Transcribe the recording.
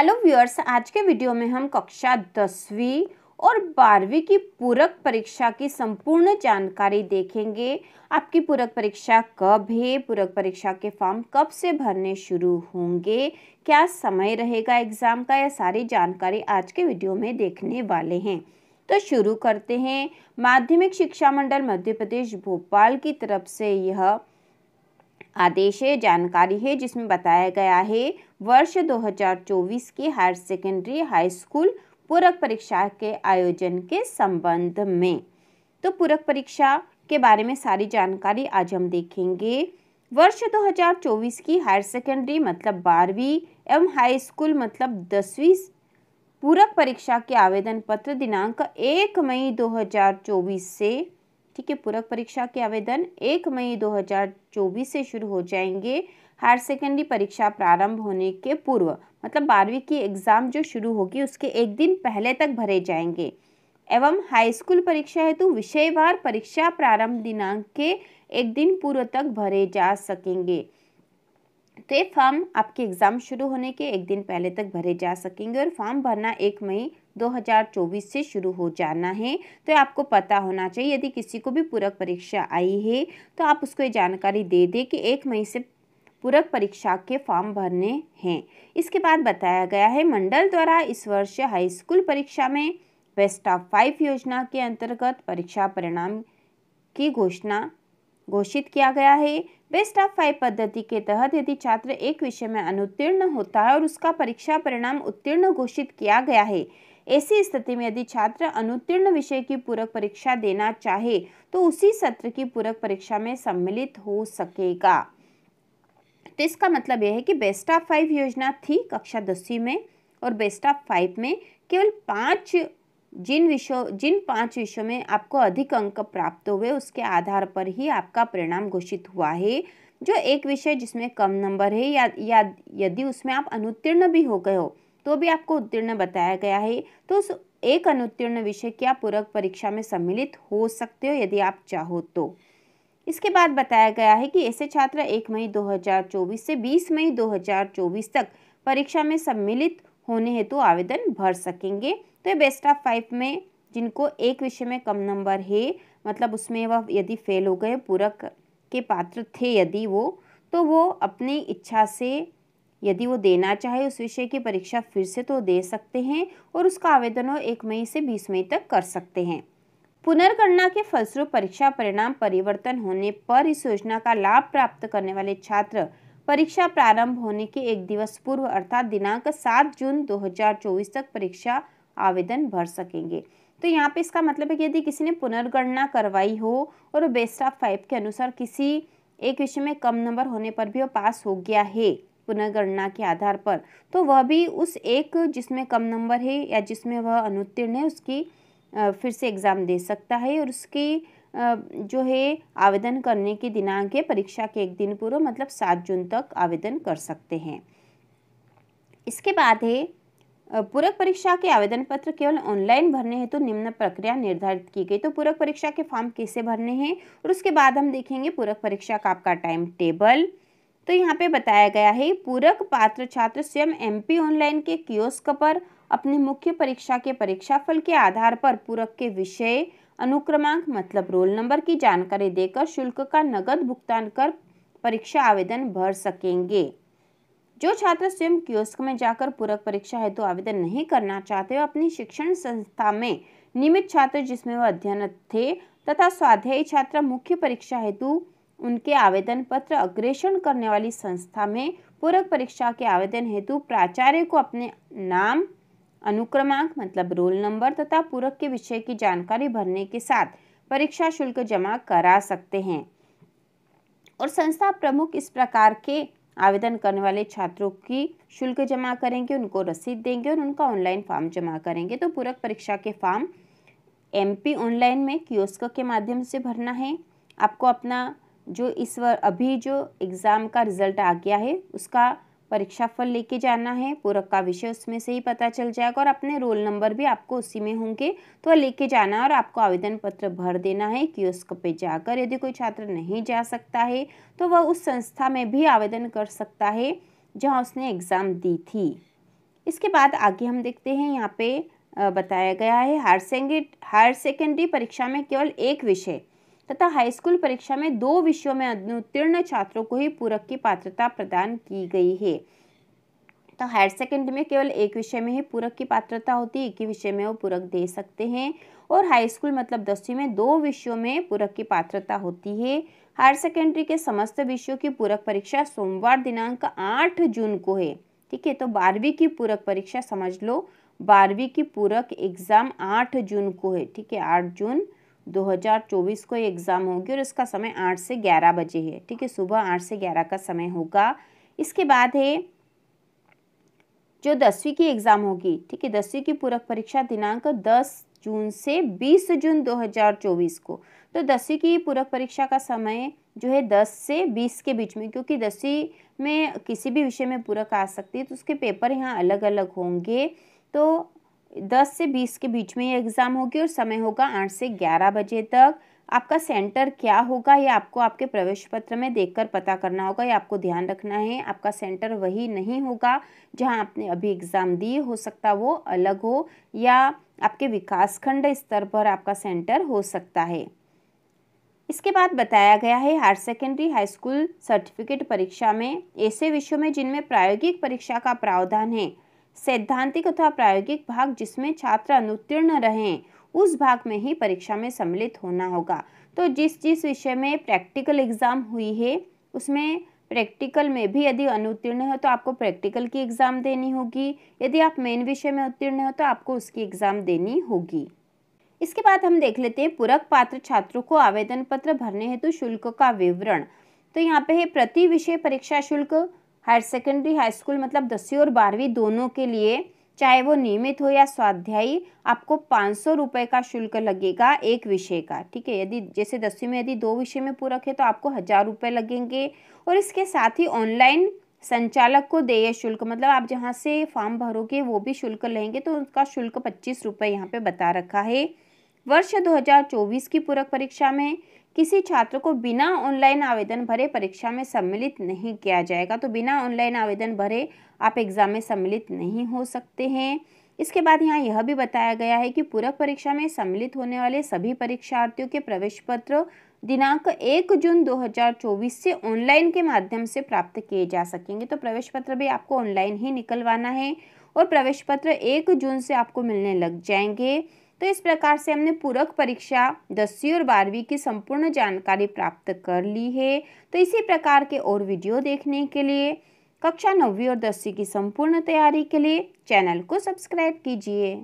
hello viewers आज के video में हम कक्षा दसवीं और बारहवीं की पूरक परीक्षा की संपूर्ण जानकारी देखेंगे आपकी पूरक परीक्षा कब है पूरक परीक्षा के फॉर्म कब से भरने शुरू होंगे क्या समय रहेगा एग्ज़ाम का यह सारी जानकारी आज के वीडियो में देखने वाले हैं तो शुरू करते हैं माध्यमिक शिक्षा मंडल मध्य प्रदेश भोपाल की तरफ से यह आदेश है जानकारी है जिसमें बताया गया है वर्ष 2024 की हायर सेकेंडरी हाई स्कूल पूरक परीक्षा के आयोजन के संबंध में तो पूरक परीक्षा के बारे में सारी जानकारी आज हम देखेंगे वर्ष 2024 की हायर सेकेंडरी मतलब बारहवीं एवं हाई स्कूल मतलब दसवीं पूरक परीक्षा के आवेदन पत्र दिनांक 1 मई 2024 से ठीक है पूरक परीक्षा के आवेदन एक मई 2024 से शुरू हो जाएंगे हायर सेकेंडरी परीक्षा प्रारंभ होने के पूर्व मतलब बारहवीं की एग्ज़ाम जो शुरू होगी उसके एक दिन पहले तक भरे जाएंगे एवं हाई स्कूल परीक्षा हेतु विषयवार परीक्षा प्रारंभ दिनांक के एक दिन पूर्व तक भरे जा सकेंगे तो ये फॉर्म आपके एग्ज़ाम शुरू होने के एक दिन पहले तक भरे जा सकेंगे और फॉर्म भरना एक मई 2024 से शुरू हो जाना है तो आपको पता होना चाहिए यदि किसी को भी पूरक परीक्षा आई है तो आप उसको ये जानकारी दे दें कि एक मई से पूरक परीक्षा के फॉर्म भरने हैं इसके बाद बताया गया है मंडल द्वारा इस वर्ष हाई स्कूल परीक्षा में बेस्ट ऑफ फाइव योजना के अंतर्गत परीक्षा परिणाम की घोषणा घोषित किया गया है बेस्ट ऑफ फाइव पद्धति के तहत यदि छात्र एक विषय में अनुत्तीर्ण होता है और उसका परीक्षा परिणाम उत्तीर्ण घोषित किया गया है ऐसी स्थिति में यदि छात्र अनुत्तीर्ण विषय की पूरक परीक्षा देना चाहे तो उसी सत्र की पूरक परीक्षा में सम्मिलित हो सकेगा तो इसका मतलब यह है कि बेस्ट ऑफ फाइव योजना थी कक्षा दसवीं में और बेस्ट ऑफ फाइव में केवल पाँच जिन विषयों जिन पांच विषयों में आपको अधिक अंक प्राप्त हुए उसके आधार पर ही आपका परिणाम घोषित हुआ है जो एक विषय जिसमें कम नंबर है या, या यदि उसमें आप अनुत्तीर्ण भी हो गए हो तो भी आपको उत्तीर्ण बताया गया है तो उस एक अनुत्तीर्ण विषय क्या पूरक परीक्षा में सम्मिलित हो सकते हो यदि आप चाहो तो इसके बाद बताया गया है कि ऐसे छात्र 1 मई 2024 से 20 मई 2024 तक परीक्षा में सम्मिलित होने हेतु तो आवेदन भर सकेंगे तो ये बेस्ट ऑफ फाइव में जिनको एक विषय में कम नंबर है मतलब उसमें वह यदि फेल हो गए पूरक के पात्र थे यदि वो तो वो अपनी इच्छा से यदि वो देना चाहे उस विषय की परीक्षा फिर से तो दे सकते हैं और उसका आवेदन वो एक मई से बीस मई तक कर सकते हैं पुनर्गणना के फलस्वरूप परीक्षा परिणाम परिवर्तन होने पर इस योजना का लाभ प्राप्त करने वाले छात्र परीक्षा प्रारंभ होने के एक दिवस पूर्व अर्थात दिनांक 7 जून 2024 तक परीक्षा आवेदन भर सकेंगे तो यहाँ पे इसका मतलब है कि यदि किसी ने पुनर्गणना करवाई हो और बेस्ट ऑफ फाइव के अनुसार किसी एक विषय में कम नंबर होने पर भी वो पास हो गया है पुनर्गणना के आधार पर तो वह भी उस एक जिसमें कम नंबर है या जिसमें वह अनुत्तीर्ण है उसकी फिर से एग्ज़ाम दे सकता है और उसकी जो है आवेदन करने की दिनांक है परीक्षा के एक दिन पूर्व मतलब सात जून तक आवेदन कर सकते हैं इसके बाद है पूरक परीक्षा के आवेदन पत्र केवल ऑनलाइन भरने हैं तो निम्न प्रक्रिया निर्धारित की गई तो पूरक परीक्षा के फॉर्म कैसे भरने हैं और उसके बाद हम देखेंगे पूरक परीक्षा का आपका टाइम टेबल तो यहाँ पे बताया गया है पूरक पात्र छात्र स्वयं एमपी ऑनलाइन के कियोस्क पर अपने मुख्य परीक्षा के परीक्षाफल के आधार पर पूरक के विषय अनुक्रमांक मतलब रोल नंबर की जानकारी देकर शुल्क का नगद भुगतान कर परीक्षा आवेदन भर सकेंगे जो छात्र स्वयं कियोस्क में जाकर पूरक परीक्षा हेतु तो आवेदन नहीं करना चाहते वह अपनी शिक्षण संस्था में नियमित छात्र जिसमें वह अध्ययनरत थे तथा स्वाध्यायी छात्र मुख्य परीक्षा हेतु उनके आवेदन पत्र अग्रेषण करने वाली संस्था में पूरक परीक्षा के आवेदन हेतु प्राचार्य को अपने नाम अनुक्रमांक मतलब रोल नंबर तथा पूरक के विषय की जानकारी भरने के साथ परीक्षा शुल्क जमा करा सकते हैं और संस्था प्रमुख इस प्रकार के आवेदन करने वाले छात्रों की शुल्क जमा करेंगे उनको रसीद देंगे और उनका ऑनलाइन फॉर्म जमा करेंगे तो पूरक परीक्षा के फॉर्म एमपी ऑनलाइन में कियोस्क के माध्यम से भरना है आपको अपना जो इस अभी जो एग्ज़ाम का रिज़ल्ट आ गया है उसका परीक्षा फल लेके जाना है पूरक का विषय उसमें से ही पता चल जाएगा और अपने रोल नंबर भी आपको उसी में होंगे तो लेके जाना है और आपको आवेदन पत्र भर देना है उस पे जाकर यदि कोई छात्र नहीं जा सकता है तो वह उस संस्था में भी आवेदन कर सकता है जहाँ उसने एग्ज़ाम दी थी इसके बाद आगे हम देखते हैं यहाँ पर बताया गया है हायर सेकेंडरी हायर सेकेंडरी परीक्षा में केवल एक विषय तथा हाईस्कूल परीक्षा में दो विषयों में अनुत्तीर्ण छात्रों को ही पूरक की पात्रता प्रदान की गई है तो हायर सेकेंडरी में केवल एक विषय में ही पूरक की पात्रता होती है एक ही विषय में वो पूरक दे सकते हैं और हाई स्कूल मतलब दसवीं में दो विषयों में पूरक की पात्रता होती है हायर सेकेंडरी के समस्त विषयों की पूरक परीक्षा सोमवार दिनांक आठ जून को है ठीक है तो बारहवीं की पूरक परीक्षा समझ लो बारहवीं की पूरक एग्ज़ाम आठ जून को है ठीक है आठ जून 2024 को एग्ज़ाम होगी और इसका समय 8 से 11 बजे है ठीक है सुबह 8 से 11 का समय होगा इसके बाद है जो दसवीं की एग्ज़ाम होगी ठीक है दसवीं की पूरक परीक्षा दिनांक 10 जून से 20 जून 2024 को तो दसवीं की पूरक परीक्षा का समय जो है 10 से 20 के बीच में क्योंकि दसवीं में किसी भी विषय में पूरक आ सकती है तो उसके पेपर यहाँ अलग अलग होंगे तो दस से बीस के बीच में ये एग्ज़ाम होगी और समय होगा आठ से ग्यारह बजे तक आपका सेंटर क्या होगा ये आपको आपके प्रवेश पत्र में देखकर पता करना होगा ये आपको ध्यान रखना है आपका सेंटर वही नहीं होगा जहां आपने अभी एग्ज़ाम दिए हो सकता वो अलग हो या आपके विकासखंड स्तर पर आपका सेंटर हो सकता है इसके बाद बताया गया है higher secondary high school certificate परीक्षा में ऐसे विषयों में जिनमें प्रायोगिक परीक्षा का प्रावधान है सैद्धांतिक तथा प्रायोगिक भाग जिसमें छात्र अनुत्तीर्ण रहें उस भाग में ही परीक्षा में सम्मिलित होना होगा तो जिस जिस विषय में प्रैक्टिकल एग्ज़ाम हुई है उसमें प्रैक्टिकल में भी यदि अनुत्तीर्ण हो तो आपको प्रैक्टिकल की एग्ज़ाम देनी होगी यदि आप मेन विषय में उत्तीर्ण हो तो आपको उसकी एग्ज़ाम देनी होगी इसके बाद हम देख लेते हैं पूरक पात्र छात्रों को आवेदन पत्र भरने हेतु तो शुल्क का विवरण तो यहाँ पे है प्रति विषय परीक्षा शुल्क हायर सेकेंडरी हाई स्कूल मतलब दसवीं और बारहवीं दोनों के लिए चाहे वो नियमित हो या स्वाध्यायी आपको पाँच सौ रुपये का शुल्क लगेगा एक विषय का ठीक है यदि जैसे दसवीं में यदि दो विषय में पूरक है तो आपको हज़ार रुपये लगेंगे और इसके साथ ही ऑनलाइन संचालक को देय शुल्क मतलब आप जहाँ से फॉर्म भरोगे वो भी शुल्क लेंगे तो उनका शुल्क पच्चीस रुपये यहाँ पे बता रखा है वर्ष 2024 की पूरक परीक्षा में किसी छात्र को बिना ऑनलाइन आवेदन भरे परीक्षा में सम्मिलित नहीं किया जाएगा तो बिना ऑनलाइन आवेदन भरे आप एग्ज़ाम में सम्मिलित नहीं हो सकते हैं इसके बाद यहाँ यह भी बताया गया है कि पूरक परीक्षा में सम्मिलित होने वाले सभी परीक्षार्थियों के प्रवेश पत्र दिनांक एक जून 2024 से ऑनलाइन के माध्यम से प्राप्त किए जा सकेंगे तो प्रवेश पत्र भी आपको ऑनलाइन ही निकलवाना है और प्रवेश पत्र एक जून से आपको मिलने लग जाएंगे तो इस प्रकार से हमने पूरक परीक्षा दसवीं और बारहवीं की संपूर्ण जानकारी प्राप्त कर ली है तो इसी प्रकार के और वीडियो देखने के लिए कक्षा नौवीं और दसवीं की संपूर्ण तैयारी के लिए चैनल को सब्सक्राइब कीजिए